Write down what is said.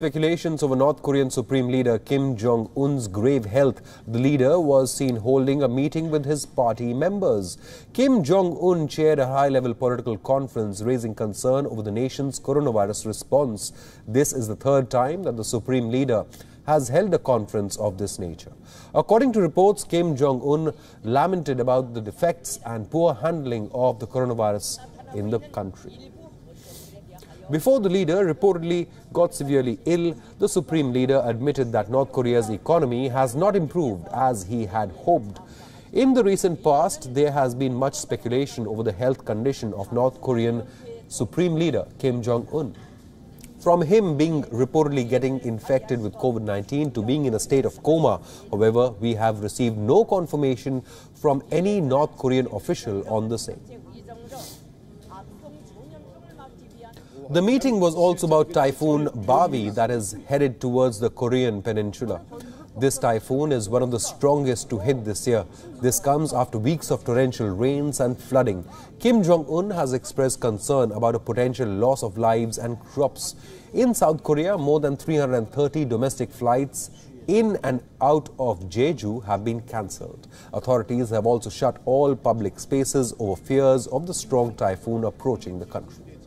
Speculations over North Korean Supreme Leader Kim Jong-un's grave health. The leader was seen holding a meeting with his party members. Kim Jong-un chaired a high-level political conference raising concern over the nation's coronavirus response. This is the third time that the Supreme Leader has held a conference of this nature. According to reports, Kim Jong-un lamented about the defects and poor handling of the coronavirus in the country. Before the leader reportedly got severely ill, the supreme leader admitted that North Korea's economy has not improved as he had hoped. In the recent past, there has been much speculation over the health condition of North Korean supreme leader Kim Jong-un. From him being reportedly getting infected with COVID-19 to being in a state of coma, however, we have received no confirmation from any North Korean official on the same. The meeting was also about Typhoon Bavi that is headed towards the Korean peninsula. This typhoon is one of the strongest to hit this year. This comes after weeks of torrential rains and flooding. Kim Jong-un has expressed concern about a potential loss of lives and crops. In South Korea, more than 330 domestic flights in and out of Jeju have been cancelled. Authorities have also shut all public spaces over fears of the strong typhoon approaching the country.